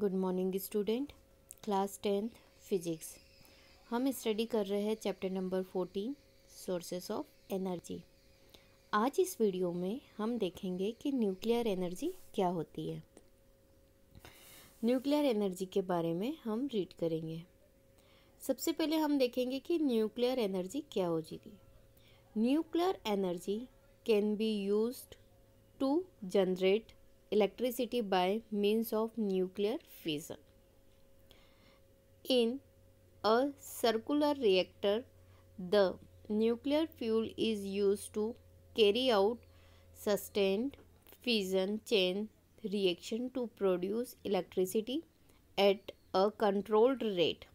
Good morning student class tenth physics हम study कर रहे हैं chapter number fourteen sources of energy आज इस वीडियो में हम देखेंगे कि न्यूक्लियर एनर्जी क्या होती है न्यूक्लियर एनर्जी के बारे में हम रीड करेंगे सबसे पहले हम देखेंगे कि न्यूक्लियर एनर्जी क्या हो है nuclear energy can be use to generate electricity by means of nuclear fission. In a circular reactor, the nuclear fuel is used to carry out sustained fission chain reaction to produce electricity at a controlled rate.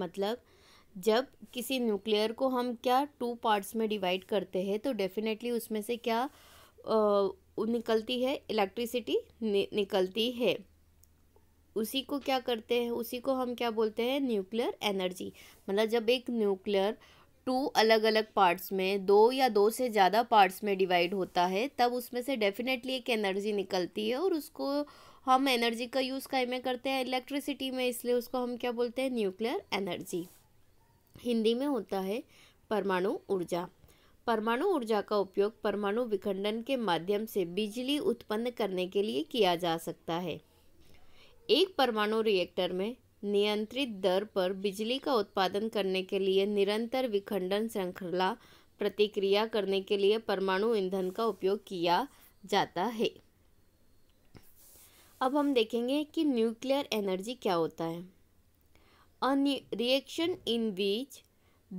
मतलब जब किसी nuclear को हम क्या two parts में divide करते हैं तो डेफिनेटली उसमें से क्या निकलती है इलेक्ट्रिसिटी नि, निकलती है उसी को क्या करते हैं उसी को हम क्या बोलते हैं न्यूक्लियर एनर्जी मतलब जब एक न्यूक्लियर टू अलग अलग पार्ट्स में दो या दो से ज़्यादा पार्ट्स में डिवाइड होता है तब उसमें से डेफिनेटली एक एनर्जी निकलती है और उसको हम एनर्जी का यूज़ कई में करते हैं इलेक्ट्रिसिटी में इसलिए उसको हम क्या बोलते हैं न्यूक्लियर एनर्जी हिंदी में होता है परमाणु ऊर्जा परमाणु ऊर्जा का उपयोग परमाणु विखंडन के माध्यम से बिजली उत्पन्न करने के लिए किया जा सकता है एक परमाणु रिएक्टर में नियंत्रित दर पर बिजली का उत्पादन करने के लिए निरंतर विखंडन श्रृंखला प्रतिक्रिया करने के लिए परमाणु ईंधन का उपयोग किया जाता है अब हम देखेंगे कि न्यूक्लियर एनर्जी क्या होता है अन्य reaction in which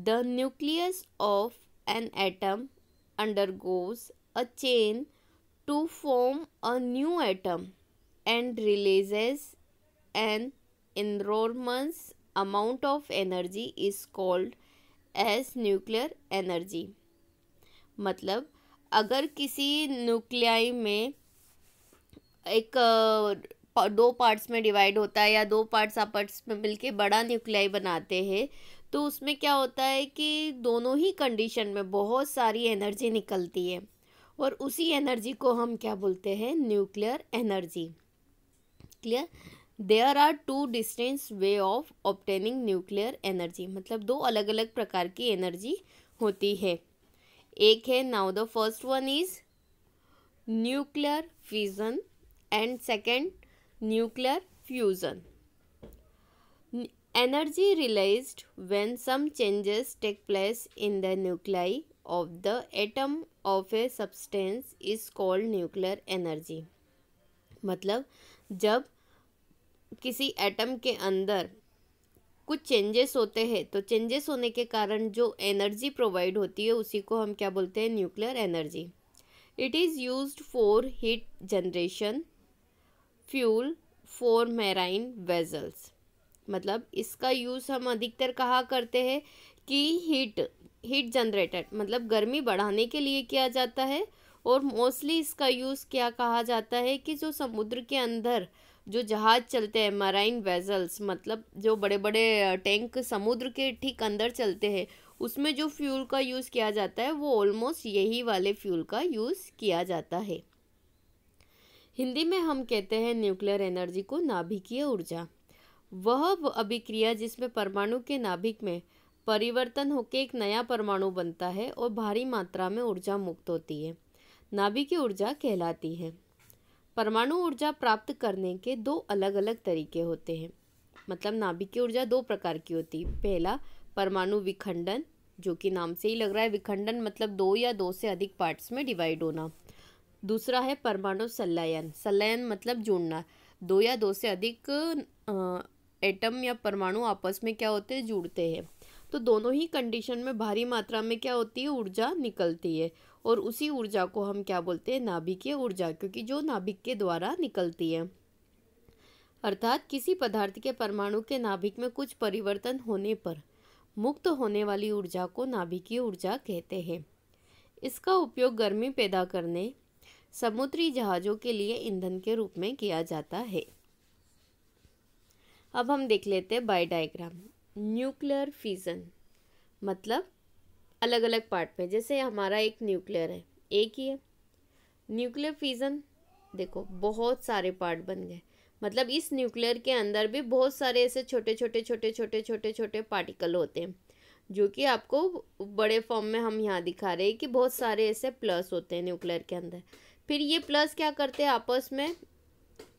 the nucleus of an atom undergoes a chain to form a new atom and releases an enormous amount of energy is called as nuclear energy मतलब अगर किसी न्यूक्लियाई में एक दो पार्ट्स में डिवाइड होता है या दो पार्ट्स आपस में मिलके बड़ा न्यूक्लियाई बनाते हैं तो उसमें क्या होता है कि दोनों ही कंडीशन में बहुत सारी एनर्जी निकलती है और उसी एनर्जी को हम क्या बोलते हैं nuclear energy clear there are two distinct ways of obtaining nuclear energy मतलब दो अलग अलग प्रकार की एनर्जी होती है एक है now the first one is nuclear fusion and second nuclear fusion Energy released when some changes take place in the nuclei of the atom of a substance is called nuclear energy. मतलब जब किसी atom के अंदर कुछ changes होते हैं तो changes होने के कारण जो एनर्जी प्रोवाइड होती है उसी को हम क्या बोलते हैं nuclear energy it is use for heat generation fuel for marine vessels मतलब इसका यूज़ हम अधिकतर कहा करते हैं कि हीट हीट जनरेटेड मतलब गर्मी बढ़ाने के लिए किया जाता है और मोस्टली इसका यूज़ क्या कहा जाता है कि जो समुद्र के अंदर जो जहाज़ चलते हैं मराइन वेजल्स मतलब जो बड़े बड़े टैंक समुद्र के ठीक अंदर चलते हैं उसमें जो फ्यूल का यूज़ किया जाता है वो ऑलमोस्ट यही वाले फ्यूल का यूज़ किया जाता है हिंदी में हम कहते हैं न्यूक्लियर एनर्जी को नाभिकीय ऊर्जा वह अभिक्रिया जिसमें परमाणु के नाभिक में परिवर्तन होकर एक नया परमाणु बनता है और भारी मात्रा में ऊर्जा मुक्त होती है की ऊर्जा कहलाती है परमाणु ऊर्जा प्राप्त करने के दो अलग अलग तरीके होते हैं मतलब की ऊर्जा दो प्रकार की होती है पहला परमाणु विखंडन जो कि नाम से ही लग रहा है विखंडन मतलब दो या दो से अधिक पार्ट्स में डिवाइड होना दूसरा है परमाणु संलयन संलयन मतलब जुड़ना दो या दो से अधिक एटम या परमाणु आपस में क्या होते हैं जुड़ते हैं तो दोनों ही कंडीशन में भारी मात्रा में क्या होती है ऊर्जा निकलती है और उसी ऊर्जा को हम क्या बोलते हैं नाभिकीय ऊर्जा क्योंकि जो नाभिक के द्वारा निकलती है अर्थात किसी पदार्थ के परमाणु के नाभिक में कुछ परिवर्तन होने पर मुक्त होने वाली ऊर्जा को नाभिकीय ऊर्जा कहते हैं इसका उपयोग गर्मी पैदा करने समुद्री जहाज़ों के लिए ईंधन के रूप में किया जाता है अब हम देख लेते हैं बाय डायग्राम न्यूक्लियर फीजन मतलब अलग अलग पार्ट में जैसे हमारा एक न्यूक्लियर है एक ही है न्यूक्लियर फीजन देखो बहुत सारे पार्ट बन गए मतलब इस न्यूक्लियर के अंदर भी बहुत सारे ऐसे छोटे छोटे छोटे छोटे छोटे छोटे पार्टिकल होते हैं जो कि आपको बड़े फॉर्म में हम यहाँ दिखा रहे हैं कि बहुत सारे ऐसे प्लस होते हैं न्यूक्लियर के अंदर फिर ये प्लस क्या करते हैं आपस में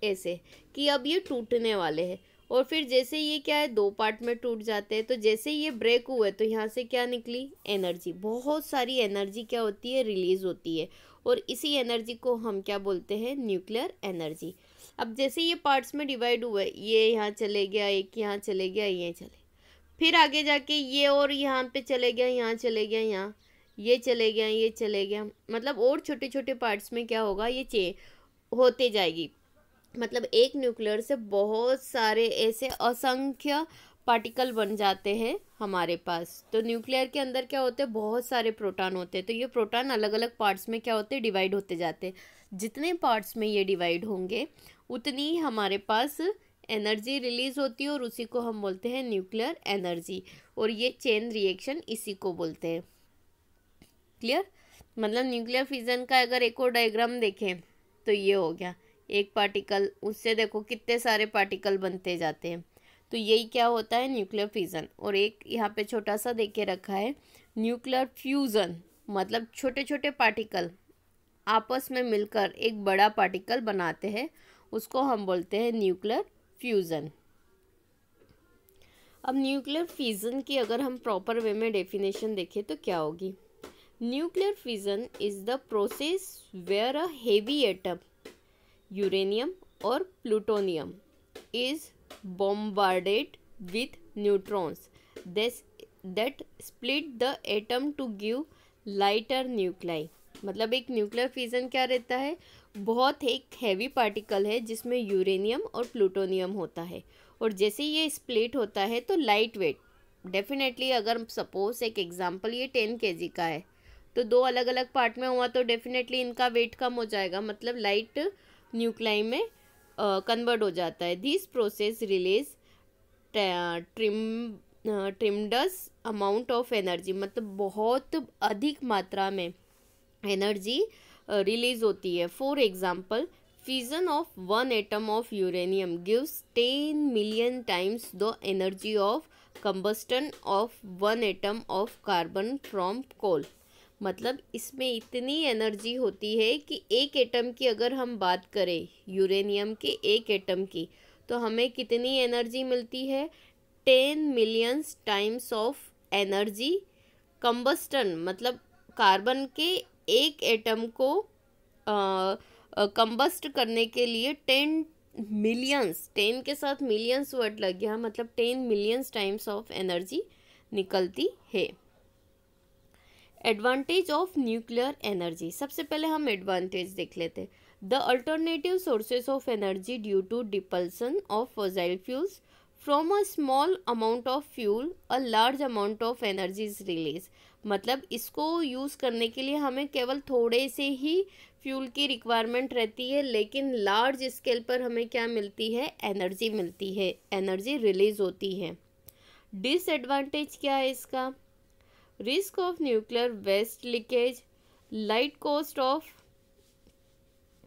ऐसे कि अब ये टूटने वाले हैं और फिर जैसे ये क्या है दो पार्ट में टूट जाते हैं तो जैसे ये ब्रेक हुए तो यहाँ से क्या निकली एनर्जी बहुत सारी एनर्जी क्या होती है रिलीज़ होती है और इसी एनर्जी को हम क्या बोलते हैं न्यूक्लियर एनर्जी अब जैसे ये पार्ट्स में डिवाइड हुए ये यहाँ चले गया एक यहाँ चले गया ये चले फिर आगे जाके ये और यहाँ पे चले गया यहाँ चले गया यहाँ ये चले गया ये चले गया मतलब और छोटे छोटे पार्ट्स में क्या होगा ये चे होते जाएगी मतलब एक न्यूक्लियर से बहुत सारे ऐसे असंख्य पार्टिकल बन जाते हैं हमारे पास तो न्यूक्लियर के अंदर क्या होते हैं बहुत सारे प्रोटॉन होते हैं तो ये प्रोटॉन अलग अलग पार्ट्स में क्या होते हैं डिवाइड होते जाते हैं जितने पार्ट्स में ये डिवाइड होंगे उतनी हमारे पास एनर्जी रिलीज होती है और उसी को हम बोलते हैं न्यूक्लियर एनर्जी और ये चेन रिएक्शन इसी को बोलते हैं क्लियर मतलब न्यूक्लियर फिजन का अगर एक और डायग्राम देखें तो ये हो गया एक पार्टिकल उससे देखो कितने सारे पार्टिकल बनते जाते हैं तो यही क्या होता है न्यूक्लियर फ्यूज़न और एक यहाँ पे छोटा सा देख के रखा है न्यूक्लियर फ्यूज़न मतलब छोटे छोटे पार्टिकल आपस में मिलकर एक बड़ा पार्टिकल बनाते हैं उसको हम बोलते हैं न्यूक्लियर फ्यूज़न अब न्यूक्लियर फ्यूज़न की अगर हम प्रॉपर वे में डेफिनेशन देखें तो क्या होगी nuclear fusion is the process where a heavy atom uranium और plutonium is bombarded with neutrons this that split the atom to give lighter nuclei मतलब एक न्यूक्लियर फ्यूज़न क्या रहता है बहुत एक हैवी पार्टिकल है जिसमें यूरेनियम और प्लूटोनियम होता है और जैसे ये स्प्लिट होता है तो लाइट वेट डेफिनेटली अगर सपोज एक एग्जांपल ये टेन के का है तो दो अलग अलग पार्ट में हुआ तो डेफिनेटली इनका वेट कम हो जाएगा मतलब लाइट न्यूक्लाई में कन्वर्ट हो जाता है this process release trim tremendous amount of energy मतलब बहुत अधिक मात्रा में एनर्जी रिलीज होती है for example fission of one atom of uranium gives ten million times the energy of combustion of one atom of carbon from coal मतलब इसमें इतनी एनर्जी होती है कि एक एटम की अगर हम बात करें यूरेनियम के एक एटम की तो हमें कितनी एनर्जी मिलती है ten millions times of energy combustion मतलब कार्बन के एक एटम को कंबस्ट करने के लिए टेन मिलियंस टेन के साथ मिलियंस वर्ड लग गया मतलब ten millions times of energy निकलती है एडवांटेज ऑफ न्यूक्लियर एनर्जी सबसे पहले हम एडवांटेज देख लेते the alternative sources of energy due to depletion of fossil fuels from a small amount of fuel a large amount of energy is release मतलब इसको use करने के लिए हमें केवल थोड़े से ही फ्यूल की रिक्वायरमेंट रहती है लेकिन लार्ज स्केल पर हमें क्या मिलती है एनर्जी मिलती है एनर्जी रिलीज होती है डिसएडवांटेज क्या है इसका risk of nuclear waste leakage light cost of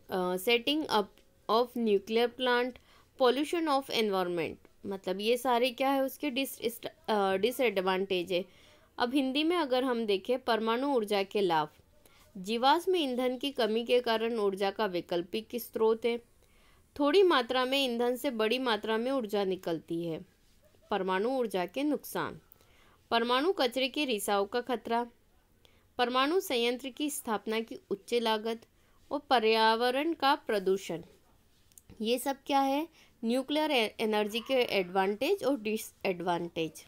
uh, setting up of nuclear plant pollution of environment मतलब ये सारे क्या है उसके डिस डिसएडवांटेज है अब हिंदी में अगर हम देखें परमाणु ऊर्जा के लाभ जीवाश्म ईंधन की कमी के कारण ऊर्जा का वैकल्पिक स्रोत है थोड़ी मात्रा में ईंधन से बड़ी मात्रा में ऊर्जा निकलती है परमाणु ऊर्जा के नुकसान परमाणु कचरे के रिसाव का खतरा परमाणु संयंत्र की स्थापना की उच्च लागत और पर्यावरण का प्रदूषण ये सब क्या है न्यूक्लियर एनर्जी के एडवांटेज और डिसएडवांटेज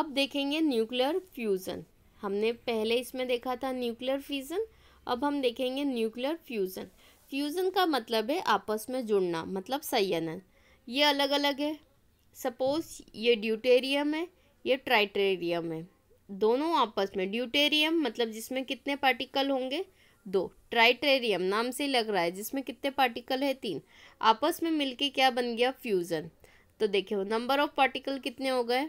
अब देखेंगे न्यूक्लियर फ्यूज़न हमने पहले इसमें देखा था न्यूक्लियर फ्यूज़न अब हम देखेंगे न्यूक्लियर फ्यूज़न फ्यूज़न का मतलब है आपस में जुड़ना मतलब संयनन ये अलग अलग है सपोज ये ड्यूटेरियम है ये ट्राइटेरियम है दोनों आपस में ड्यूटेरियम मतलब जिसमें कितने पार्टिकल होंगे दो ट्राइटेरियम नाम से लग रहा है जिसमें कितने पार्टिकल है तीन आपस में मिलके क्या बन गया फ्यूज़न तो देखिए नंबर ऑफ पार्टिकल कितने हो गए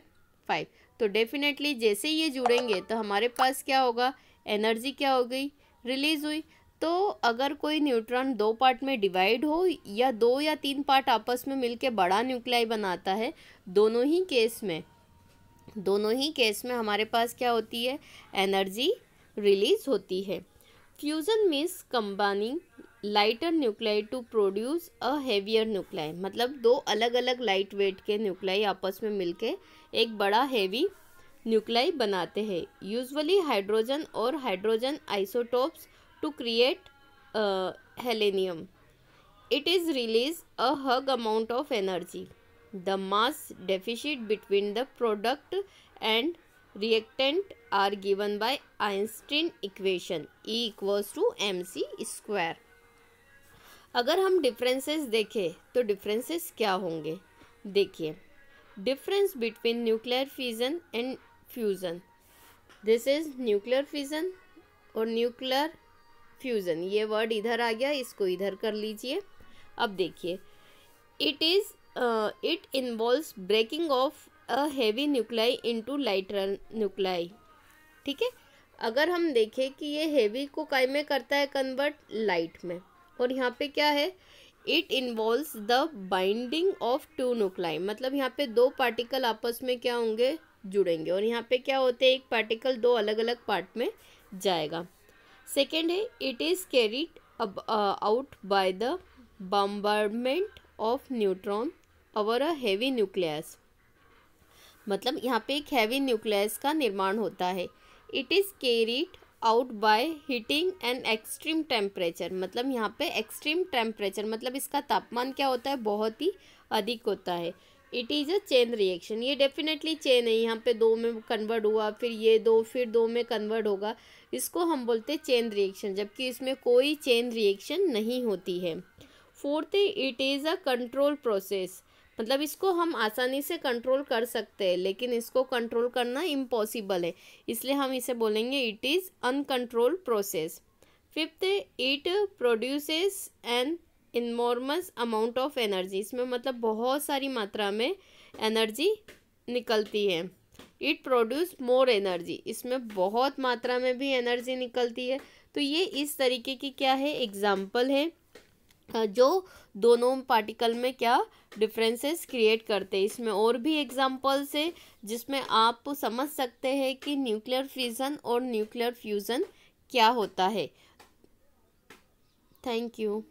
फाइव तो डेफिनेटली जैसे ये जुड़ेंगे तो हमारे पास क्या होगा एनर्जी क्या हो गई रिलीज़ हुई तो अगर कोई न्यूट्रॉन दो पार्ट में डिवाइड हो या दो या तीन पार्ट आपस में मिलके बड़ा न्यूक्लियाई बनाता है दोनों ही केस में दोनों ही केस में हमारे पास क्या होती है एनर्जी रिलीज होती है fusion means combining lighter nuclei to produce a heavier nuclei मतलब दो अलग अलग लाइट वेट के न्यूक्लाई आपस में मिलके एक बड़ा हेवी न्यूक्लाई बनाते हैं यूजुअली हाइड्रोजन और hydrogen isotopes to create helium it is release a huge amount of energy the mass deficit between the product and reactant are given by Einstein equation E equals to mc square अगर हम differences देखें तो differences क्या होंगे देखिए difference between nuclear fusion and fusion this is nuclear fusion और nuclear fusion ये word इधर आ गया इसको इधर कर लीजिए अब देखिए it is uh, it involves breaking of a heavy nuclei into lighter nuclei ठीक है अगर हम देखें कि ये हैवी को काय में करता है कन्वर्ट लाइट में और यहाँ पे क्या है it involves the binding of two nuclei मतलब यहाँ पे दो पार्टिकल आपस में क्या होंगे जुड़ेंगे और यहाँ पे क्या होते हैं एक पार्टिकल दो अलग अलग पार्ट में जाएगा सेकेंड है it is carried out by the bombardment of neutron और अ हैवी न्यूक्लियस मतलब यहाँ पे एक हैवी न्यूक्लियस का निर्माण होता है it is carried out by heating and extreme temperature मतलब यहाँ पे एक्सट्रीम टेम्परेचर मतलब इसका तापमान क्या होता है बहुत ही अधिक होता है it is a chain reaction ये डेफिनेटली चेन है यहाँ पे दो में कन्वर्ट हुआ फिर ये दो फिर दो में कन्वर्ट होगा इसको हम बोलते हैं चेन रिएक्शन जबकि इसमें कोई चेन रिएक्शन नहीं होती है fourth it is a control process मतलब इसको हम आसानी से कंट्रोल कर सकते हैं लेकिन इसको कंट्रोल करना इम्पॉसिबल है इसलिए हम इसे बोलेंगे it is uncontrol process fifth it produces an enormous amount of energy इसमें मतलब बहुत सारी मात्रा में एनर्जी निकलती है इट प्रोड्यूस मोर एनर्जी इसमें बहुत मात्रा में भी एनर्जी निकलती है तो ये इस तरीके की क्या है एग्जाम्पल है जो दोनों पार्टिकल में क्या डिफरेंसेस क्रिएट करते हैं इसमें और भी एग्जांपल्स है जिसमें आप समझ सकते हैं कि न्यूक्लियर फ्यूज़न और न्यूक्लियर फ्यूज़न क्या होता है थैंक यू